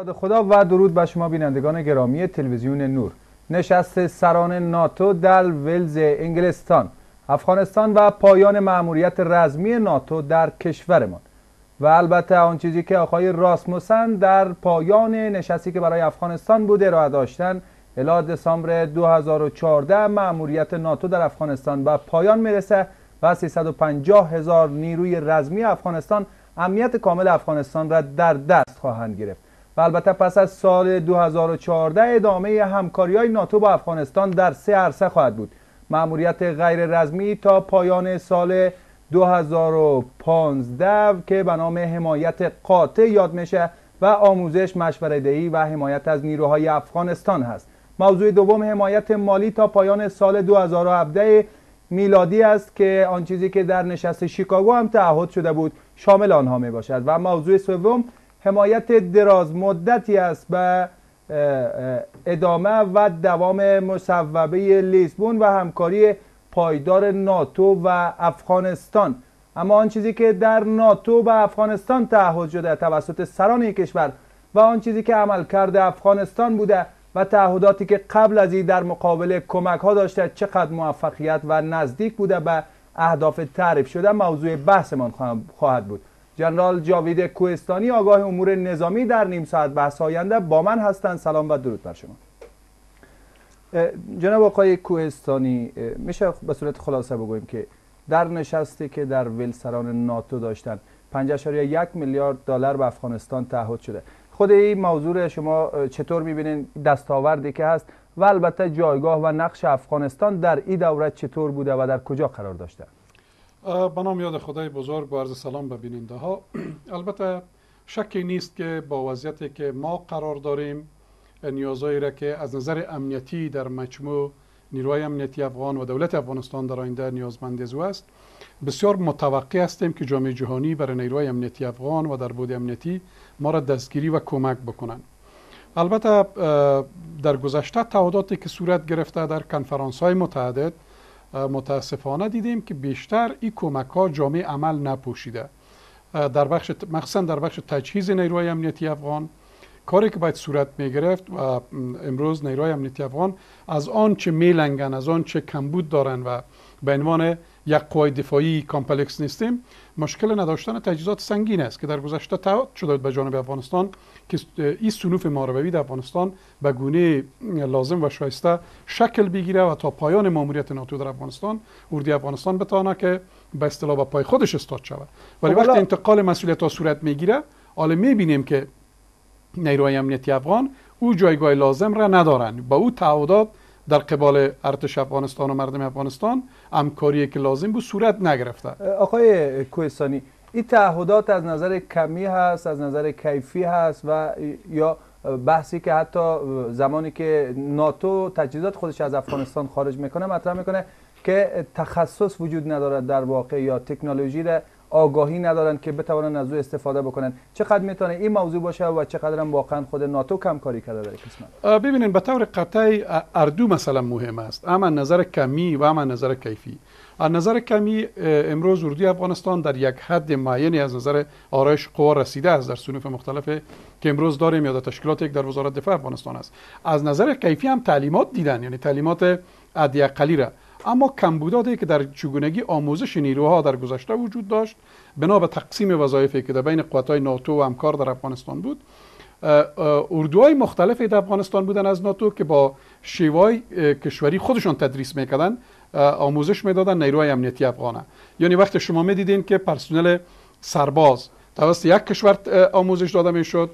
یاد خدا و درود به شما بینندگان گرامی تلویزیون نور نشست سران ناتو در ولز انگلستان افغانستان و پایان ماموریت رزمی ناتو در کشورمان و البته آن چیزی که آقای راسموسن در پایان نشستی که برای افغانستان بوده را داشتن الا دسامبر 2014 ماموریت ناتو در افغانستان به پایان میرسه و 350 هزار نیروی رزمی افغانستان امنیت کامل افغانستان را در دست خواهند گرفت البته پس از سال 2014 ادامه همکاری های ناتو با افغانستان در سه عرصه خواهد بود معموریت غیر رزمی تا پایان سال 2015 که به نام حمایت قاطع یاد میشه و آموزش دهی و حمایت از نیروهای افغانستان هست موضوع دوم حمایت مالی تا پایان سال 2017 میلادی است که آن چیزی که در نشست شیکاگو هم تعهد شده بود شامل آنها می باشد و موضوع سوم حمایت دراز مدتی است به ادامه و دوام مصوبه لیسبون و همکاری پایدار ناتو و افغانستان اما آن چیزی که در ناتو و افغانستان تعهد شده توسط سران این کشور و آن چیزی که عمل کرده افغانستان بوده و تعهداتی که قبل از این در مقابل کمک ها داشته چقدر موفقیت و نزدیک بوده به اهداف تعریف شده موضوع بحثمان خواهد بود جنرال جاوید کوهستانی آگاه امور نظامی در نیم ساعت بحث آینده با من هستند سلام و درود بر شما جناب آقای کوهستانی میشه به صورت خلاصه بگویم که در نشستی که در ویلسران ناتو داشتن 5.1 میلیارد دلار به افغانستان تعهد شده خود این موضوع شما چطور میبینین دستاوردی که هست و البته جایگاه و نقش افغانستان در این دوره چطور بوده و در کجا قرار داشته به نام یاد خدای بزرگ با عرض سلام به بیننده ها البته شکی نیست که با وضعیتی که ما قرار داریم نیازهایی را که از نظر امنیتی در مجموع نیروهای امنیتی افغان و دولت افغانستان در آینده نیازمند از است بسیار متوقع هستیم که جامعه جهانی برای نیروهای امنیتی افغان و در بود امنیتی ما را دستگیری و کمک بکنند البته در گذشته تعهداتی که صورت گرفته در کنفرانس های متعدد متاسفانه دیدیم که بیشتر این کمک ها جامعه عمل نپوشیده در بخش مخصوصا در بخش تجهیز نیروهای امنیتی افغان کاری که باید صورت می گرفت و امروز نیروهای امنیتی افغان از آن چه میلنگن از آن چه کمبود دارن و به عنوان یک قوای دفاعی کامپلکس نیستیم مشکل نداشتن تجهیزات سنگین است که در گذشته تعهد شده به جانب افغانستان که این سنوف ماروی در افغانستان به گونه لازم و شایسته شکل بگیره و تا پایان ماموریت ناتو در افغانستان اردی افغانستان بتانه که به اصطلاح به پای خودش استاد شود ولی خب وقتی انتقال مسئولیت ها صورت میگیره حالا میبینیم که نیروهای امنیتی افغان او جایگاه لازم را ندارند با او تعهدات در قبال ارتش افغانستان و مردم افغانستان همکاری که لازم بود صورت نگرفته آقای کوهستانی این تعهدات از نظر کمی هست از نظر کیفی هست و یا بحثی که حتی زمانی که ناتو تجهیزات خودش از افغانستان خارج میکنه مطرح میکنه که تخصص وجود ندارد در واقع یا تکنولوژی را آگاهی ندارن که بتوانند از او استفاده بکنن چقدر میتونه این موضوع باشه و چقدر هم واقعا خود ناتو کم کاری کرده در قسمت ببینید به طور قطعی اردو مثلا مهم است اما نظر کمی و اما نظر کیفی از نظر کمی امروز اردوی افغانستان در یک حد معینی از نظر آرایش قوا رسیده است در صنوف مختلف که امروز داریم یا در تشکیلات یک در وزارت دفاع افغانستان است از نظر کیفی هم تعلیمات دیدن یعنی تعلیمات ادیقلی را اما کمبوداتی که در چگونگی آموزش نیروها در گذشته وجود داشت بنا به تقسیم وظایفی که در بین های ناتو و همکار در افغانستان بود اردوهای مختلفی در افغانستان بودن از ناتو که با شیوای کشوری خودشان تدریس میکردن آموزش میدادن نیروهای امنیتی افغانه یعنی وقتی شما میدیدین که پرسنل سرباز توسط یک کشور آموزش داده میشد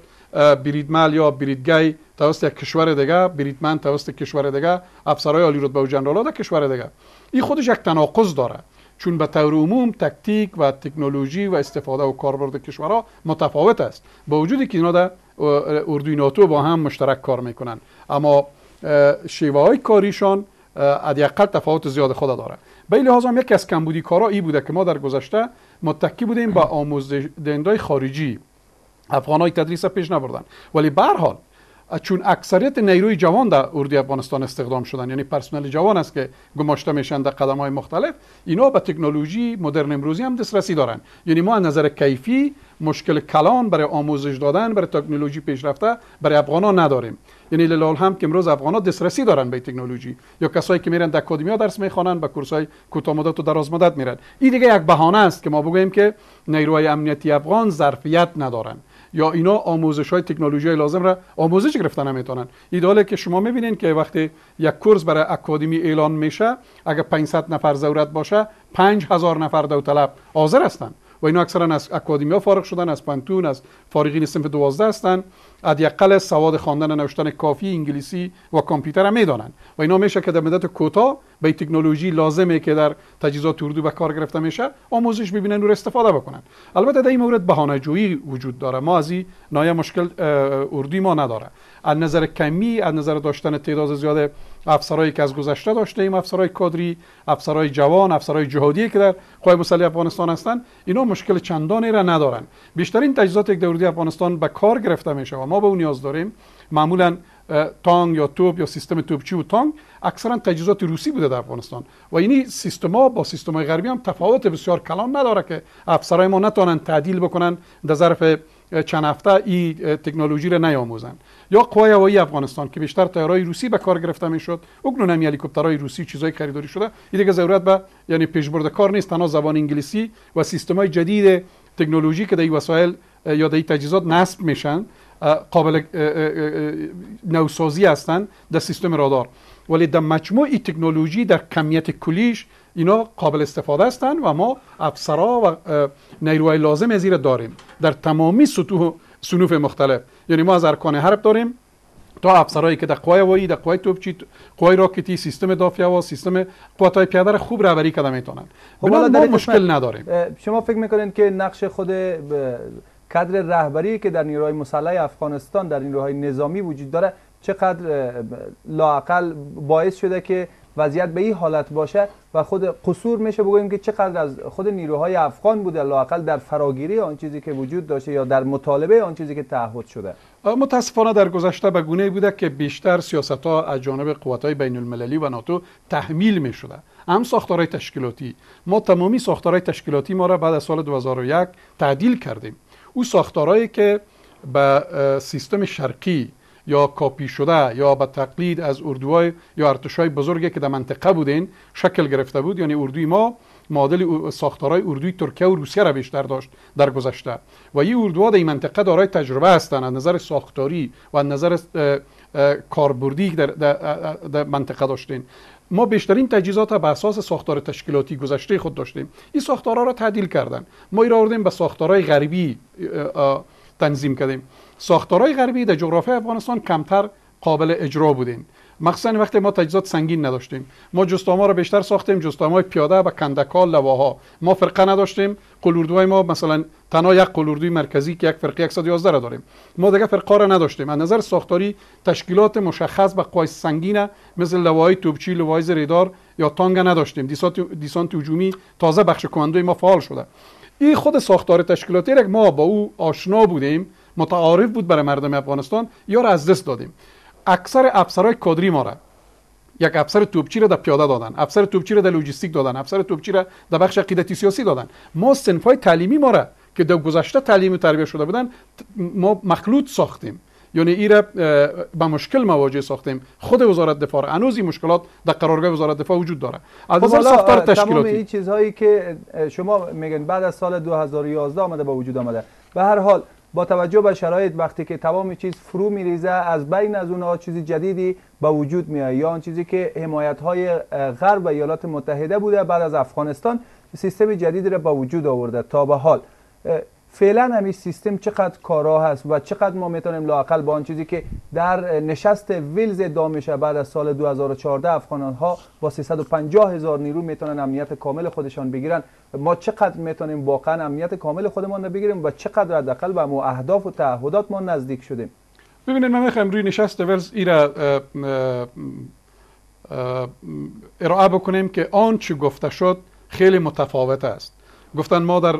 بریدمل یا بریدگی توسط یک کشور دیگه بریتمن توسط کشور دیگه افسرهای عالی رتبه و جنرالها در کشور دیگه این خودش یک تناقض داره چون به طور عموم تکتیک و تکنولوژی و استفاده و کاربرد کشورها متفاوت است با وجودی که اینا در اردوی ناتو با هم مشترک کار میکنن اما شیوه های کاریشان حداقل تفاوت زیاد خود داره به لحاظ هم یکی از کمبودی کارا ای بوده که ما در گذشته متکی بودیم به دندای خارجی افغان تدریس پیش نبردن ولی به چون اکثریت نیروی جوان در اردی افغانستان استخدام شدن یعنی پرسنل جوان است که گماشته میشن در قدم های مختلف اینا به تکنولوژی مدرن امروزی هم دسترسی دارن یعنی ما از نظر کیفی مشکل کلان برای آموزش دادن برای تکنولوژی پیشرفته برای ها نداریم یعنی لال هم که امروز ها دسترسی دارن به تکنولوژی یا کسایی که میرن در اکادمیا درس میخوانن به کورسای کوتاه و دراز میرن این دیگه یک بهانه است که ما بگوییم که نیروهای امنیتی افغان ظرفیت ندارن یا اینا آموزش های تکنولوژی لازم را آموزش گرفتن نمیتونن ایداله که شما میبینین که وقتی یک کورس برای اکادمی اعلان میشه اگر 500 نفر ضرورت باشه 5000 نفر طلب حاضر هستند و اینا اکثرا از اکادمی ها فارغ شدن از پنتون از فارغین صنف 12 هستن حداقل سواد خواندن و نوشتن کافی انگلیسی و کامپیوتر هم میدانند و اینا میشه که در مدت کوتاه به تکنولوژی لازمه که در تجهیزات اردو به کار گرفته میشه آموزش ببینن و استفاده بکنن البته در این مورد بهانه جویی وجود داره ما از مشکل اردوی ما نداره از نظر کمی از نظر داشتن تعداد زیاد افسرایی که از گذشته داشته ایم افسرای کادری افسرای جوان افسرای جهادی که در قوای مسلح افغانستان هستند اینا مشکل چندانی را ندارن بیشترین تجهیزات یک دوردی افغانستان به کار گرفته میشه ما به اون نیاز داریم معمولا تانگ یا توپ یا سیستم توپچی و تانگ اکثرا تجهیزات روسی بوده در افغانستان و اینی سیستما با های غربی هم تفاوت بسیار کلان نداره که افسرای ما نتونن تعدیل بکنن در ظرف چند هفته این تکنولوژی رو نیاموزن یا قوای هوایی افغانستان که بیشتر تیارهای روسی به کار گرفته میشد اون نمی هلیکوپترهای روسی چیزای خریداری شده این دیگه ضرورت به یعنی پیشبرد کار نیست تنها زبان انگلیسی و سیستمای جدید تکنولوژی که در این وسایل یا در تجهیزات نصب میشن قابل نوسازی هستند در سیستم رادار ولی در مجموع تکنولوژی در کمیت کلیش اینا قابل استفاده هستند و ما افسرا و نیروهای لازم زیر داریم در تمامی سطوح سنوف مختلف یعنی ما از ارکان حرب داریم تا افسرایی که در قوای هوایی در قوای توپچی قوای راکتی سیستم دافی و سیستم های پیاده خوب رهبری کرده میتونن خب، ما مشکل نداریم شما فکر میکنید که نقش خود کادر رهبری که در نیروهای مسلح افغانستان در نیروهای نظامی وجود داره چقدر لاقل باعث شده که وضعیت به این حالت باشه و خود قصور میشه بگویم که چقدر از خود نیروهای افغان بوده لاقل در فراگیری آن چیزی که وجود داشته یا در مطالبه آن چیزی که تعهد شده متاسفانه در گذشته به گونه بوده که بیشتر سیاست ها از جانب قوت های بین المللی و ناتو تحمیل می هم ساختارهای تشکیلاتی ما تمامی ساختارهای تشکیلاتی ما را بعد از سال 2001 تعدیل کردیم او ساختارهایی که به سیستم شرقی یا کاپی شده یا به تقلید از اردوهای یا ارتشای بزرگی که در منطقه بودین شکل گرفته بود یعنی اردوی ما معادل ساختارهای اردوی ترکیه و روسیه را بیشتر داشت در گذشته و این اردوها در این منطقه دارای تجربه هستند از نظر ساختاری و از نظر کاربردی در منطقه داشتین ما بیشترین تجهیزات به اساس ساختار تشکیلاتی گذشته خود داشتیم این ساختارها را تعدیل کردن ما را آوردیم به ساختارهای غربی تنظیم کردیم ساختارهای غربی در جغرافیای افغانستان کمتر قابل اجرا بودیم مخصوصا وقتی ما تجهیزات سنگین نداشتیم ما جستاما را بیشتر ساختیم جستامای پیاده و کندکال لواها ما فرقه نداشتیم قلوردوهای ما مثلا تنها یک قلوردوی مرکزی که یک فرقه 111 را داریم ما دیگه فرقه را نداشتیم از نظر ساختاری تشکیلات مشخص و قوای سنگینه مثل لواهای توپچی لواهای زریدار یا تانگ نداشتیم دیسانت هجومی تازه بخش کماندوی ما فعال شده این خود ساختار تشکیلاتی را ما با او آشنا بودیم متعارف بود برای مردم افغانستان یا را از دست دادیم اکثر افسرای کادری ما یک افسر توپچی را در پیاده دادن افسر توپچی را در لوجستیک دادن افسر توپچی را در بخش عقیدتی سیاسی دادن ما سنفای تعلیمی ما را که در گذشته تعلیم و تربیه شده بودن ما مخلوط ساختیم یعنی ای را به مشکل مواجه ساختیم خود وزارت دفاع هنوز این مشکلات در قرارگاه وزارت دفاع وجود داره از نظر خب، تشکیلاتی تمام این چیزهایی که شما میگن بعد از سال 2011 آمده با وجود آمده به هر حال با توجه به شرایط وقتی که تمام چیز فرو میریزه از بین از اونها چیزی جدیدی به وجود میاد یا آن چیزی که حمایت های غرب و ایالات متحده بوده بعد از افغانستان سیستم جدید را به وجود آورده تا به حال فعلا همین سیستم چقدر کارا هست و چقدر ما میتونیم لاقل با آن چیزی که در نشست ویلز دا میشه بعد از سال 2014 افغانان ها با 350 هزار نیرو میتونن امنیت کامل خودشان بگیرن ما چقدر میتونیم واقعا امنیت کامل خودمان رو بگیریم و چقدر حداقل به مو اهداف و تعهدات ما نزدیک شدیم ببینید من میخوایم روی نشست ویلز ایرا ارائه بکنیم که چی گفته شد خیلی متفاوت است گفتن ما در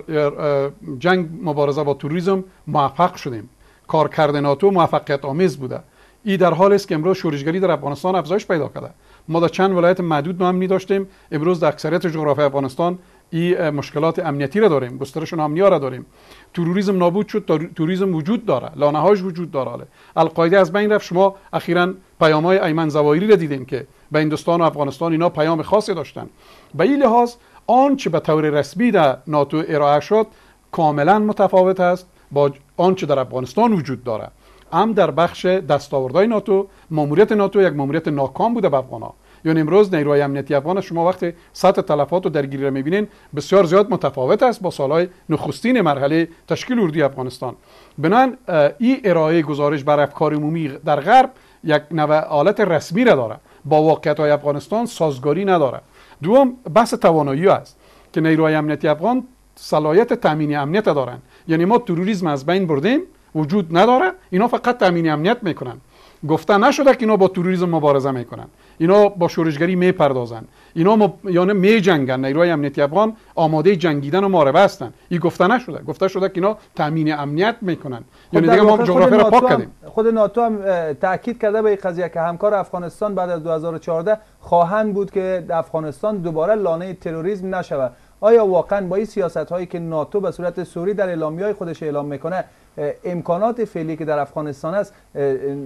جنگ مبارزه با توریسم موفق شدیم کارکرد ناتو موفقیت آمیز بوده ای در حال است که امروز شورشگری در افغانستان افزایش پیدا کرده ما در چند ولایت محدود نام داشتیم امروز در اکثریت جغرافی افغانستان ای مشکلات امنیتی را داریم گسترش نامنیا را داریم توریسم نابود شد توریسم وجود داره لانه هاش وجود داره القاعده از بین رفت شما اخیرا پیام های ایمن زوایری را دیدیم که به هندوستان و افغانستان اینا پیام خاصی داشتن به این لحاظ آنچه به طور رسمی در ناتو ارائه شد کاملا متفاوت است با آنچه در افغانستان وجود دارد هم در بخش دستاوردهای ناتو ماموریت ناتو یک ماموریت ناکام بوده به افغانها یعنی امروز نیروهای امنیتی افغان شما وقتی سطح تلفات و درگیری را میبینین بسیار زیاد متفاوت است با سالهای نخستین مرحله تشکیل اردی افغانستان بنابراین این ارائه گزارش بر افکار عمومی در غرب یک نوع آلت رسمی را داره با واقعیت های افغانستان سازگاری نداره دوم بحث توانایی است که نیروهای امنیتی افغان صلاحیت تامین امنیت دارن یعنی ما تروریسم از بین بردیم وجود نداره اینا فقط تامین امنیت میکنن گفته نشده که اینا با تروریسم مبارزه میکنن اینا با شورشگری میپردازن اینا م... یعنی می جنگن نیروهای امنیتی افغان آماده جنگیدن و ماره هستن این گفته نشده گفته شده که اینا تامین امنیت میکنن خب یعنی دیگه ما جغرافیا را پاک کردیم خود ناتو هم تاکید کرده به این قضیه که همکار افغانستان بعد از 2014 خواهند بود که افغانستان دوباره لانه تروریسم نشود آیا واقعا با این سیاست هایی که ناتو به صورت سوری در اعلامی های خودش اعلام میکنه امکانات فعلی که در افغانستان است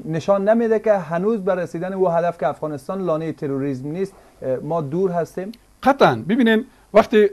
نشان نمیده که هنوز بر رسیدن او هدف که افغانستان لانه تروریسم نیست ما دور هستیم قطعا ببینین وقتی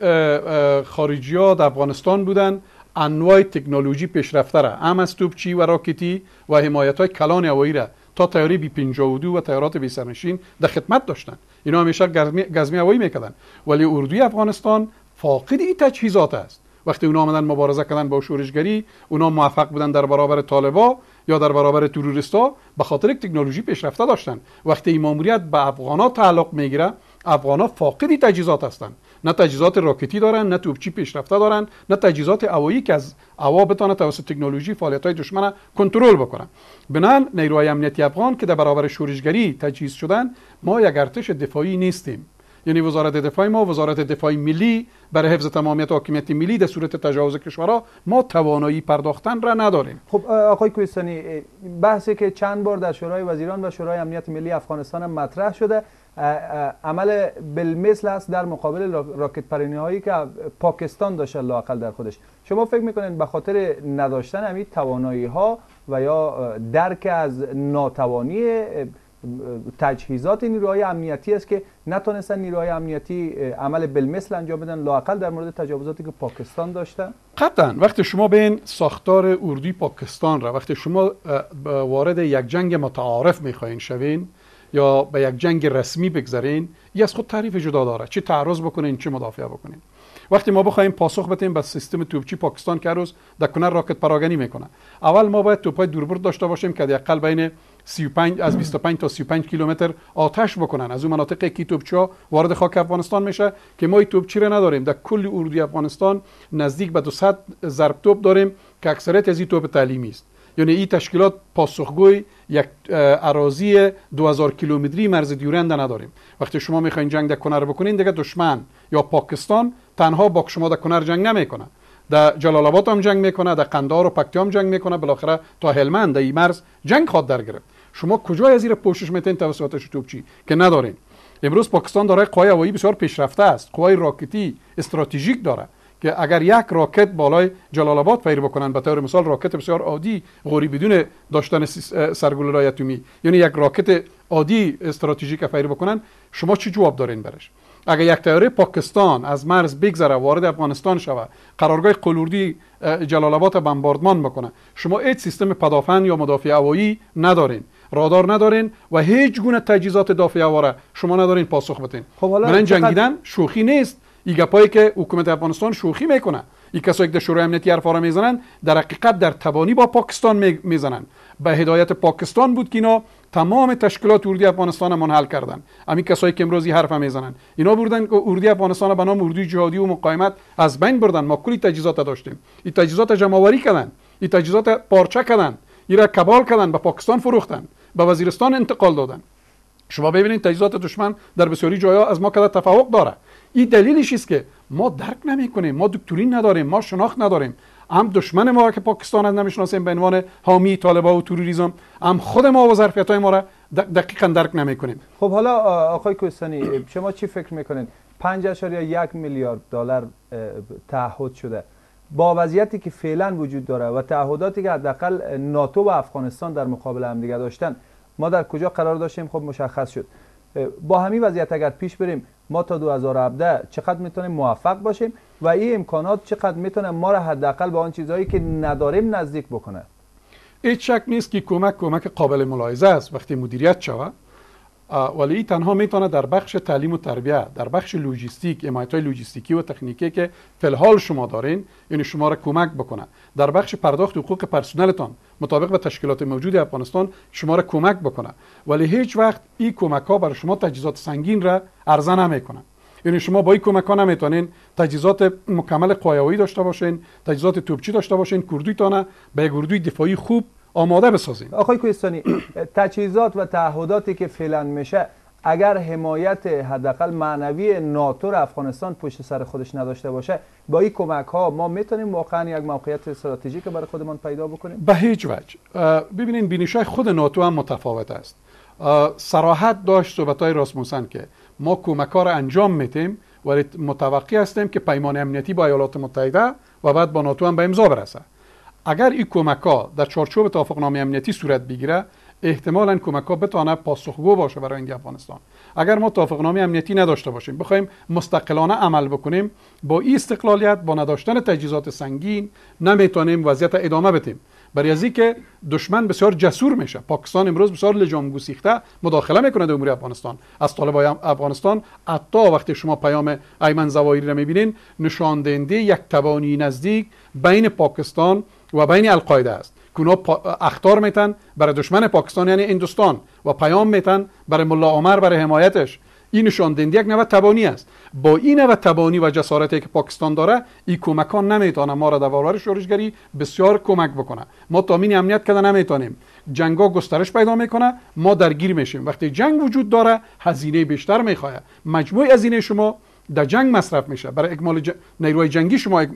خارجی ها در افغانستان بودن انواع تکنولوژی پیشرفته را هم از توپچی و راکتی و حمایت های کلان هوایی را تا بی 52 و تیارات بی سرنشین در خدمت داشتن اینا همیشه گزمی هوایی میکردن ولی اردوی افغانستان فاقد این تجهیزات است وقتی اونا آمدن مبارزه کردن با شورشگری اونا موفق بودن در برابر طالبا یا در برابر تروریستا به خاطر یک تکنولوژی پیشرفته داشتن وقتی این ماموریت به افغانا تعلق میگیره افغانا فاقد تجهیزات هستند نه تجهیزات راکتی دارن نه توپچی پیشرفته دارن نه تجهیزات هوایی که از هوا بتونه توسط تکنولوژی فعالیت های دشمن کنترل بکنن بنان نیروهای امنیتی افغان که در برابر شورشگری تجهیز شدن ما یک ارتش دفاعی نیستیم یعنی وزارت دفاع ما وزارت دفاع ملی برای حفظ تمامیت حاکمیت ملی در صورت تجاوز کشورها ما توانایی پرداختن را نداریم خب آقای کویستانی بحثی که چند بار در شورای وزیران و شورای امنیت ملی افغانستان مطرح شده عمل بالمثل است در مقابل راکت پرینی هایی که پاکستان داشت لاقل در خودش شما فکر میکنین به خاطر نداشتن این توانایی ها و یا درک از ناتوانی تجهیزات نیروهای امنیتی است که نتونستن نیروهای امنیتی عمل بالمثل انجام بدن لاقل در مورد تجاوزاتی که پاکستان داشتن قطعا وقتی شما به این ساختار اردوی پاکستان را وقتی شما وارد یک جنگ متعارف میخواین شوین یا به یک جنگ رسمی بگذارین یه از خود تعریف جدا داره چه تعرض بکنین چه مدافع بکنین وقتی ما بخوایم پاسخ بدیم به سیستم توپچی پاکستان که روز در کنار راکت پراگنی میکنه اول ما باید توپای دوربرد داشته باشیم که حداقل بین 35 از 25 تا 35 کیلومتر آتش بکنن از اون مناطق کیتوبچا وارد خاک افغانستان میشه که ما توپچی را نداریم در کل اردوی افغانستان نزدیک به 200 ضرب توپ داریم که اکثریت از این توپ تعلیمی است یعنی این تشکیلات پاسخگوی یک اراضی 2000 کیلومتری مرز دیورند نداریم وقتی شما میخواین جنگ در کنر بکنین دیگه دشمن یا پاکستان تنها با شما در کنر جنگ نمیکنه در جلال آباد هم جنگ میکنه در قندار و پکتیا هم جنگ میکنه بالاخره تا هلمند این مرز جنگ خواد در گرفت شما کجای زیر پوشش متن توسط شتوبچی که ندارین امروز پاکستان داره قوای هوایی بسیار پیشرفته است قوای راکتی استراتژیک داره که اگر یک راکت بالای جلال آباد فیر بکنن به طور مثال راکت بسیار عادی غوری بدون داشتن سرگلولای اتمی یعنی یک راکت عادی استراتژیک فیر بکنن شما چی جواب دارین برش اگر یک تیاره پاکستان از مرز بگذره وارد افغانستان شود قرارگاه قلوردی جلال آباد بمباردمان بکنه شما هیچ سیستم پدافن یا مدافع هوایی ندارین رادار ندارین و هیچ گونه تجهیزات دافعه شما ندارین پاسخ بدین خب من جنگیدن شوخی نیست ای گپایی که حکومت افغانستان شوخی میکنه ای کسایی که در شورای امنیتی حرفا میزنن در حقیقت در تبانی با پاکستان میزنن به هدایت پاکستان بود که اینا تمام تشکیلات اردی افغانستان منحل کردن همین کسایی که امروزی حرف میزنن اینا بردن که اردی افغانستان به نام اردی جهادی و مقاومت از بین بردن ما کلی تجهیزات داشتیم این تجهیزات جمع آوری کردن این تجهیزات پارچه کردن ایرا کبال کردن به پاکستان فروختن به وزیرستان انتقال دادن شما ببینید تجهیزات دشمن در بسیاری جاها از ما کلا تفوق داره این دلیلش است که ما درک نمیکنیم ما دکترین نداریم ما شناخت نداریم هم دشمن ما که پاکستان را نمیشناسیم به عنوان حامی طالبا و توریسم هم خود ما و ظرفیت های ما را دقیقا درک نمیکنیم خب حالا آقای کوستانی شما چی فکر میکنید 5.1 میلیارد دلار تعهد شده با وضعیتی که فعلا وجود داره و تعهداتی که حداقل ناتو و افغانستان در مقابل دیگه داشتن ما در کجا قرار داشتیم خب مشخص شد با همین وضعیت اگر پیش بریم ما تا 2017 چقدر میتونیم موفق باشیم و این امکانات چقدر میتونه ما را حداقل به آن چیزهایی که نداریم نزدیک بکنه هیچ شک نیست که کمک کمک قابل ملاحظه است وقتی مدیریت شوه ولی ای تنها میتونه در بخش تعلیم و تربیه در بخش لوجستیک، حمایت های و تکنیکی که فلحال شما دارین یعنی شما را کمک بکنه در بخش پرداخت حقوق پرسنلتان مطابق به تشکیلات موجود افغانستان شما را کمک بکنه ولی هیچ وقت این کمک ها برای شما تجهیزات سنگین را ارزه نمیکنن یعنی شما با این کمک ها نمیتونین تجهیزات مکمل قایوی داشته باشین تجهیزات توپچی داشته باشین تانه به گردوی دفاعی خوب آماده بسازین آقای کوهستانی تجهیزات و تعهداتی که فعلا میشه اگر حمایت حداقل معنوی ناتو افغانستان پشت سر خودش نداشته باشه با این کمک ها ما میتونیم واقعا یک موقعیت استراتژیک برای خودمان پیدا بکنیم به هیچ وجه ببینید بینش خود ناتو هم متفاوت است سراحت داشت صحبت های راسموسن که ما کمک ها را انجام میتیم ولی متوقع هستیم که پیمان امنیتی با ایالات متحده و بعد با ناتو هم به امضا برسه اگر این کمک ها در چارچوب توافقنامه امنیتی صورت بگیره احتمالا کمک ها بتانه پاسخگو باشه برای این افغانستان اگر ما توافقنامه امنیتی نداشته باشیم بخوایم مستقلانه عمل بکنیم با این استقلالیت با نداشتن تجهیزات سنگین نمیتونیم وضعیت ادامه بدیم برای از که دشمن بسیار جسور میشه پاکستان امروز بسیار لجام گسیخته مداخله میکنه در امور افغانستان از طالبای افغانستان حتی وقتی شما پیام ایمن زوایری را میبینین نشان یک تبانی نزدیک بین پاکستان و بین القاعده است کونا اختار میتن برای دشمن پاکستان یعنی هندوستان و پیام میتن برای ملا عمر برای حمایتش این نشان دهنده یک نوع تبانی است با این نوع تبانی و جسارتی که پاکستان داره این کمکان نمیتونه ما را در برابر شورشگری بسیار کمک بکنه ما تامین امنیت کده نمیتونیم جنگا گسترش پیدا میکنه ما درگیر میشیم وقتی جنگ وجود داره هزینه بیشتر میخواد مجموع هزینه شما در جنگ مصرف میشه برای اکمال جنگی شما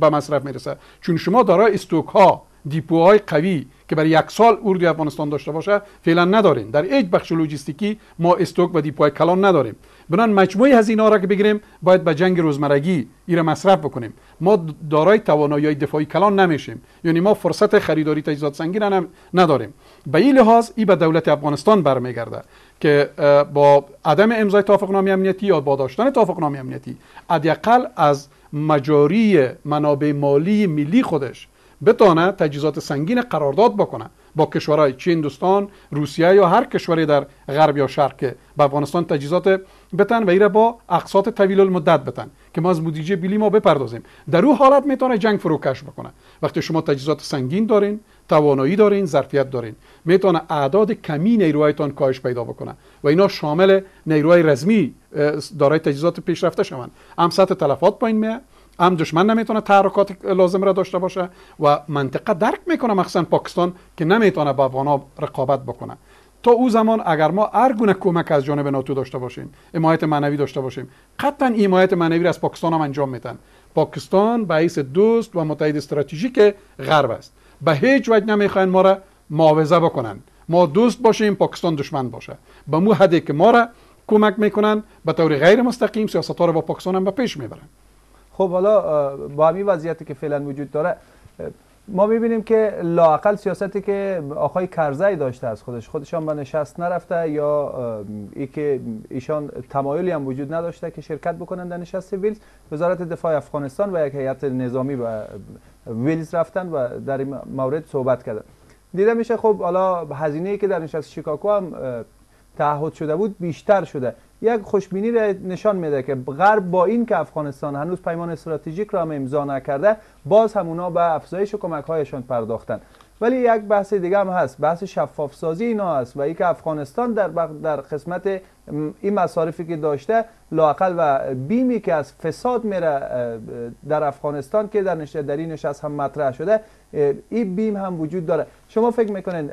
به مصرف میرسه چون شما دارای استوک ها دیپوهای قوی که برای یک سال اردوی افغانستان داشته باشه فعلا نداریم در هیچ بخش لوجستیکی ما استوک و دیپوهای کلان نداریم بنان مجموعه از اینا را که بگیریم باید به جنگ روزمرگی ایره مصرف بکنیم ما دارای توانایی دفاعی کلان نمیشیم یعنی ما فرصت خریداری تجهیزات سنگین نداریم به این لحاظ ای به دولت افغانستان برمیگرده که با عدم امضای توافقنامه امنیتی یا با داشتن توافقنامه امنیتی حداقل از مجاری منابع مالی ملی خودش بتوانه تجهیزات سنگین قرارداد بکنه با کشورهای چین دوستان روسیه یا هر کشوری در غرب یا شرق که به افغانستان تجهیزات بتن و ایره با اقساط طویل المدت بتن که ما از بودجه بیلی ما بپردازیم در او حالت میتونه جنگ فروکش بکنه وقتی شما تجهیزات سنگین دارین توانایی دارین ظرفیت دارین میتونه اعداد کمی نیروهایتان کاهش پیدا بکنه و اینا شامل نیروهای رزمی دارای تجهیزات پیشرفته شوند هم سطح تلفات پایین میاد هم دشمن نمیتونه تحرکات لازم را داشته باشه و منطقه درک میکنه مخصوصا پاکستان که نمیتونه با افغانا رقابت بکنه تا او زمان اگر ما هر گونه کمک از جانب ناتو داشته باشیم حمایت معنوی داشته باشیم قطعا حمایت معنوی را از پاکستان هم انجام میتن پاکستان به دوست و متحد استراتژیک غرب است به هیچ وجه نمیخواین ما را معاوضه بکنن ما دوست باشیم پاکستان دشمن باشه به مو حدی که ما را کمک میکنن به طور غیر مستقیم سیاست با پاکستان هم به پیش میبرن خب حالا با همین وضعیتی که فعلا وجود داره ما میبینیم که لاقل سیاستی که آقای کرزی داشته از خودش خودشان به نشست نرفته یا ای که ایشان تمایلی هم وجود نداشته که شرکت بکنن در نشست ویلز وزارت دفاع افغانستان و یک هیئت نظامی به ویلز رفتن و در این مورد صحبت کردن دیده میشه خب حالا هزینه که در نشست شیکاگو هم تعهد شده بود بیشتر شده یک خوشبینی را نشان میده که غرب با این که افغانستان هنوز پیمان استراتژیک را هم امضا نکرده باز هم اونا به افزایش و کمک هایشان پرداختن ولی یک بحث دیگه هم هست بحث شفاف سازی اینا هست و ای که افغانستان در بق... در قسمت این مصارفی که داشته لاقل و بیمی که از فساد میره در افغانستان که در نشه در اینش از هم مطرح شده این بیم هم وجود داره شما فکر میکنین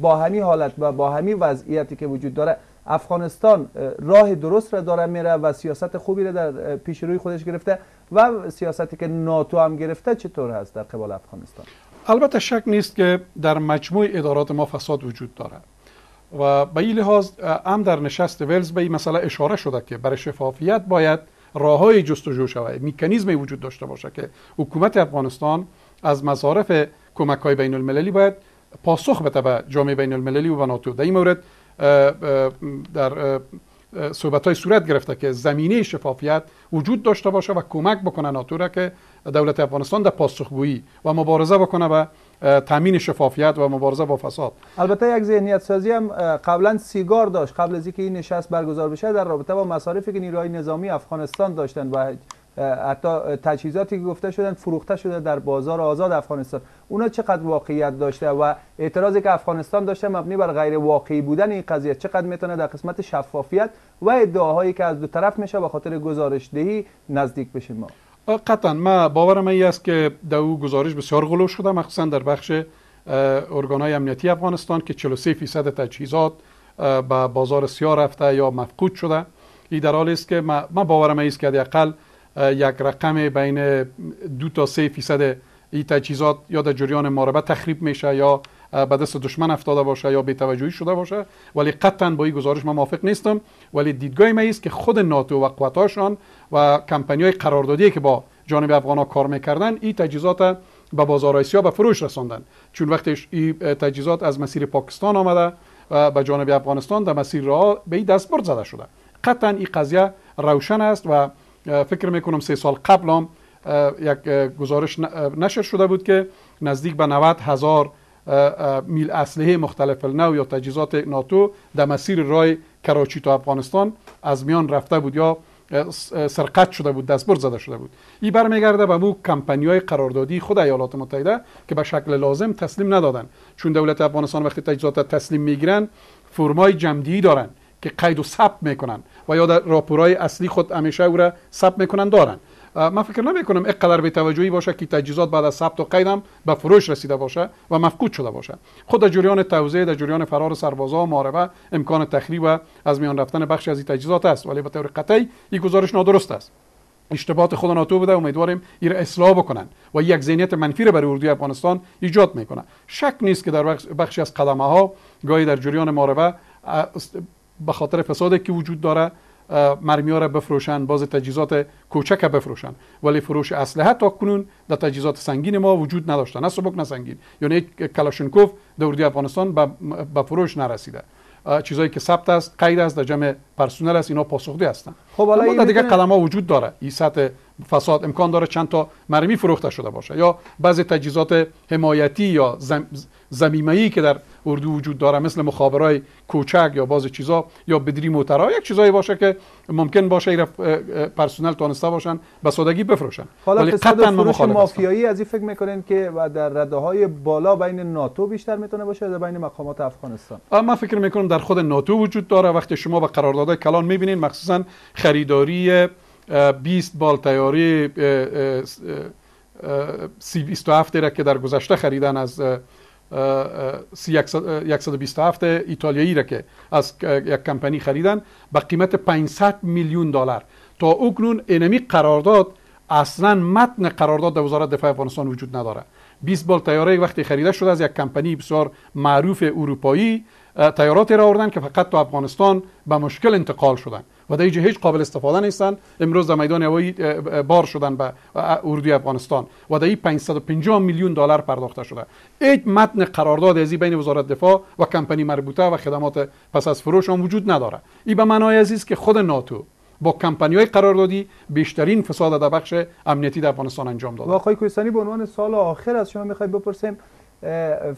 با حالت و با همی وضعیتی که وجود داره افغانستان راه درست را داره میره و سیاست خوبی را در پیش روی خودش گرفته و سیاستی که ناتو هم گرفته چطور هست در قبال افغانستان البته شک نیست که در مجموع ادارات ما فساد وجود داره و به این لحاظ هم در نشست ولز به این مسئله اشاره شده که برای شفافیت باید راه های جستجو شود میکانیزمی وجود داشته باشه که حکومت افغانستان از مصارف کمک های بین المللی باید پاسخ بده به جامعه بین المللی و ناتو در این مورد در صحبت های صورت گرفته که زمینه شفافیت وجود داشته باشه و کمک بکنه ناتو را که دولت افغانستان در پاسخگویی و مبارزه بکنه و تامین شفافیت و مبارزه با فساد البته یک ذهنیت سازی هم قبلا سیگار داشت قبل از اینکه این نشست برگزار بشه در رابطه با مصارفی که نیروهای نظامی افغانستان داشتن و حتی تجهیزاتی که گفته شدن فروخته شده در بازار آزاد افغانستان اونا چقدر واقعیت داشته و اعتراضی که افغانستان داشته مبنی بر غیر واقعی بودن این قضیه چقدر میتونه در قسمت شفافیت و ادعاهایی که از دو طرف میشه به خاطر گزارش دهی نزدیک بشه ما قطعا ما باورم این است که در او گزارش بسیار غلو شده مخصوصا در بخش ارگانهای امنیتی افغانستان که 43 فیصد تجهیزات به بازار سیاه رفته یا مفقود شده این در حالی است که ما, باورم است که حداقل یک رقم بین دو تا سه فیصد این تجهیزات یا در جریان ماربه تخریب میشه یا به دست دشمن افتاده باشه یا توجهی شده باشه ولی قطعا با این گزارش من موافق نیستم ولی دیدگاه ما است که خود ناتو و قوتاشان و کمپانی های قراردادی که با جانب افغان ها کار میکردن این تجهیزات به بازار آسیا به فروش رساندن چون وقتی این تجهیزات از مسیر پاکستان آمده و به جانب افغانستان در مسیر راه به این دست زده شده قطعا این قضیه روشن است و فکر میکنم سه سال قبل هم یک گزارش نشر شده بود که نزدیک به 90 هزار میل اسلحه مختلف نو یا تجهیزات ناتو در مسیر رای کراچی تا افغانستان از میان رفته بود یا سرقت شده بود دستبرد زده شده بود این برمیگرده به مو کمپانی های قراردادی خود ایالات متحده که به شکل لازم تسلیم ندادن چون دولت افغانستان وقتی تجهیزات تسلیم میگیرن فرمای جمدی دارن که قید و ثبت میکنن و یا در راپورهای اصلی خود همیشه او را ثبت میکنن دارن من فکر نمی کنم به توجهی باشه که تجهیزات بعد از ثبت و قیدم به فروش رسیده باشه و مفقود شده باشه خود در جریان توزیع در جریان فرار سربازا و امکان تخریب و از میان رفتن بخشی از این تجهیزات است ولی به طور قطعی این گزارش نادرست است اشتباهات خود ناتو بوده امیدواریم اصلاح بکنن و یک ذهنیت منفی برای اردوی افغانستان ایجاد میکنه شک نیست که در بخشی از قدمه ها گاهی در جریان معاربه به خاطر فسادی که وجود داره ها را بفروشن باز تجهیزات کوچک بفروشن ولی فروش اسلحه تا کنون در تجهیزات سنگین ما وجود نداشته نه سبک نه سنگین یعنی کلاشنکوف در اردوی افغانستان به فروش نرسیده چیزایی که ثبت است قید است در جمع پرسونل است اینا پاسخگو هستند خب حالا در دیگه قلم ها وجود داره این سطح فساد امکان داره چند تا مرمی فروخته شده باشه یا بعضی تجهیزات حمایتی یا زم... زمیمه که در اردو وجود داره مثل مخابرای کوچک یا باز چیزا یا بدری موترا یک چیزایی باشه که ممکن باشه اینا پرسونل تانسته باشن به سادگی بفروشن حالا قطعا فروش مافیایی از این فکر میکنین که و در رده های بالا بین ناتو بیشتر میتونه باشه یا بین مقامات افغانستان من فکر میکنم در خود ناتو وجود داره وقتی شما به قراردادهای کلان میبینین مخصوصا خریداری 20 بال تیاری 27 که در گذشته خریدن از 127 ایتالیایی را که از یک کمپانی خریدن به قیمت 500 میلیون دلار تا اکنون اینمی قرارداد اصلا متن قرارداد در وزارت دفاع افغانستان وجود نداره 20 بال تیاره وقتی خریده شده از یک کمپانی بسیار معروف اروپایی تیارات را آوردن که فقط تو افغانستان به مشکل انتقال شدن و در هیچ قابل استفاده نیستن امروز در میدان هوایی بار شدن به اردوی افغانستان و در 550 میلیون دلار پرداخته شده هیچ متن قرارداد ازی بین وزارت دفاع و کمپانی مربوطه و خدمات پس از فروش هم وجود نداره این به معنای عزیز که خود ناتو با کمپانی های قراردادی بیشترین فساد در بخش امنیتی در افغانستان انجام داده. و آقای به عنوان سال آخر از شما میخوایم بپرسیم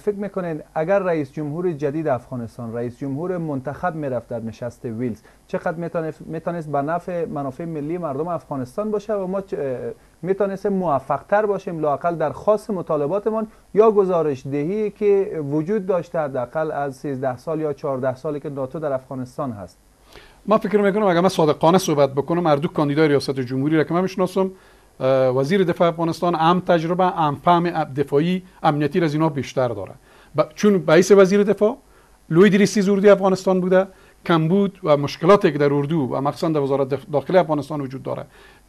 فکر میکنین اگر رئیس جمهور جدید افغانستان رئیس جمهور منتخب میرفت در نشست ویلز چقدر میتونست به نفع منافع ملی مردم افغانستان باشه و ما موفق تر باشیم لاقل در خاص مطالباتمان یا گزارش دهی که وجود داشته حداقل از 13 سال یا 14 سالی که ناتو در افغانستان هست ما فکر میکنم اگر من صادقانه صحبت بکنم هر کاندیدای ریاست جمهوری را که من میشناسم وزیر دفاع افغانستان ام تجربه ام فهم دفاعی امنیتی از اینا بیشتر داره چون بایس وزیر دفاع لوی دریسی زوردی افغانستان بوده کم بود و مشکلاتی که در اردو و مخصوصا در وزارت داخلی افغانستان وجود داره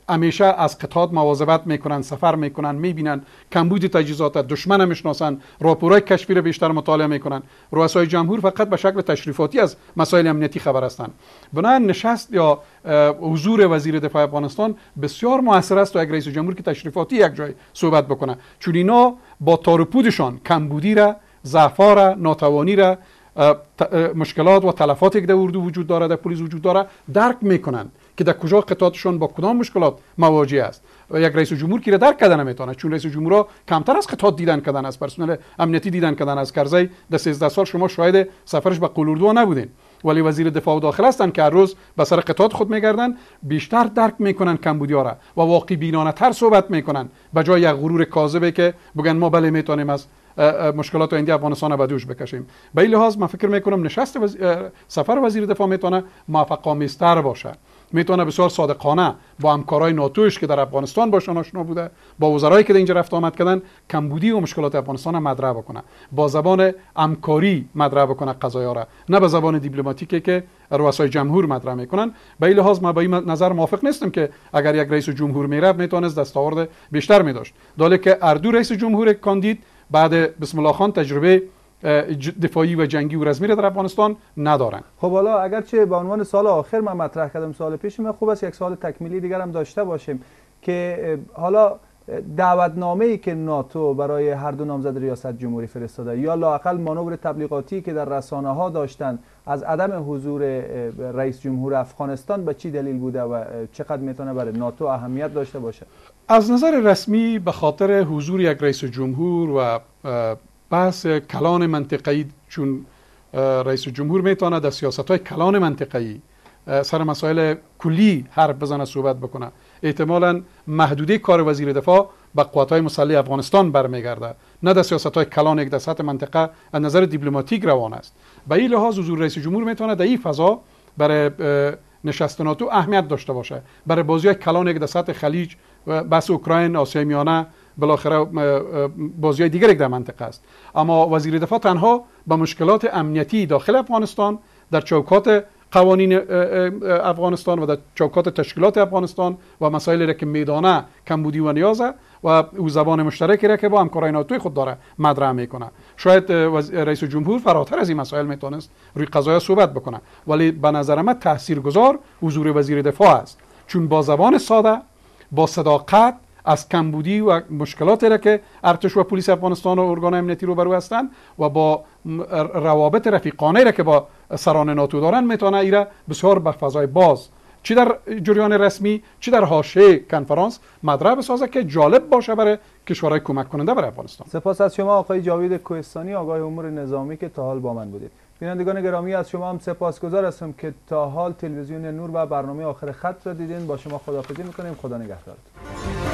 همیشه از قطعات مواظبت میکنن سفر میکنن میبینن کمبود تجهیزات دشمن میشناسن راپورای کشفی را بیشتر مطالعه میکنن رؤسای جمهور فقط به شکل تشریفاتی از مسائل امنیتی خبر هستند بنابراین نشست یا حضور وزیر دفاع افغانستان بسیار موثر است تا یک رئیس جمهور که تشریفاتی یک جای صحبت بکنه چون اینا با تارپودشان کمبودی را ضعفا را ناتوانی را مشکلات و تلفاتی که در اردو وجود دارد، در پلیس وجود داره درک میکنند که در کجا قطاعتشان با کدام مشکلات مواجه است و یک رئیس جمهور که را درک کردن نمیتونه چون رئیس جمهور را کمتر از قطاعات دیدن کردن از پرسنل امنیتی دیدن کردن از کرزی در 13 سال شما شاید سفرش به قلوردو نبودین ولی وزیر دفاع و داخل هستند که هر روز به سر قطاعات خود میگردن بیشتر درک میکنن کمبودیا را و واقع بینانه تر صحبت میکنن به جای یک غرور کاذبه که بگن ما بله میتونیم از مشکلات آینده افغانستان به دوش بکشیم به این لحاظ من فکر میکنم نشست سفر وزیر دفاع میتونه موفق باشه میتونه بسیار صادقانه با همکارای ناتوش که در افغانستان باشن آشنا بوده با وزرایی که در اینجا رفت آمد کردن کمبودی و مشکلات افغانستان مطرح بکنه با زبان همکاری مطرح بکنه قضایا را نه به زبان دیپلماتیکی که رؤسای جمهور مطرح میکنن به این لحاظ ما با این نظر موافق نیستم که اگر یک رئیس جمهور میرفت میتونست دستاورد بیشتر میداشت داله که اردو رئیس جمهور کاندید بعد بسم الله خان تجربه دفاعی و جنگی و رزمی در افغانستان ندارن خب حالا اگرچه به عنوان سال آخر من مطرح کردم سال پیش من خوب است یک سال تکمیلی دیگر هم داشته باشیم که حالا دعوتنامه ای که ناتو برای هر دو نامزد ریاست جمهوری فرستاده یا لاقل مانور تبلیغاتی که در رسانه ها داشتند از عدم حضور رئیس جمهور افغانستان به چی دلیل بوده و چقدر میتونه برای ناتو اهمیت داشته باشه از نظر رسمی به خاطر حضور یک رئیس جمهور و بحث کلان منطقی چون رئیس جمهور میتونه در سیاست های کلان منطقی سر مسائل کلی حرف بزنه صحبت بکنه احتمالا محدوده کار وزیر دفاع به قوات های مسلح افغانستان برمیگرده نه در سیاست های کلان یک در سطح منطقه از نظر دیپلماتیک روان است به این لحاظ حضور رئیس جمهور میتونه در این فضا برای نشست ناتو اهمیت داشته باشه برای بازی های کلان یک در سطح خلیج بس اوکراین آسیای میانه بالاخره بازی های دیگر در منطقه است اما وزیر دفاع تنها به مشکلات امنیتی داخل افغانستان در چوکات قوانین افغانستان و در چوکات تشکیلات افغانستان و مسائل را که میدانه کمبودی و نیازه و او زبان مشترکی را که با همکارای ناتوی خود داره مدرعه میکنه شاید رئیس جمهور فراتر از این مسائل میتونست روی قضایا صحبت بکنه ولی به نظر من تاثیرگذار حضور وزیر دفاع است چون با زبان ساده با صداقت از کمبودی و مشکلاتی را که ارتش و پلیس افغانستان و ارگان امنیتی برو هستند و با روابط رفیقانه را که با سران ناتو دارن میتونه ایره بسیار به فضای باز چی در جریان رسمی چی در حاشیه کنفرانس مطرح بسازه که جالب باشه برای کشورهای کمک کننده برای افغانستان سپاس از شما آقای جاوید کوهستانی آقای امور نظامی که تا حال با من بودید بینندگان گرامی از شما هم سپاسگزار هستم که تا حال تلویزیون نور و برنامه آخر خط را دیدین با شما خدافظی میکنیم خدا نگهدارتون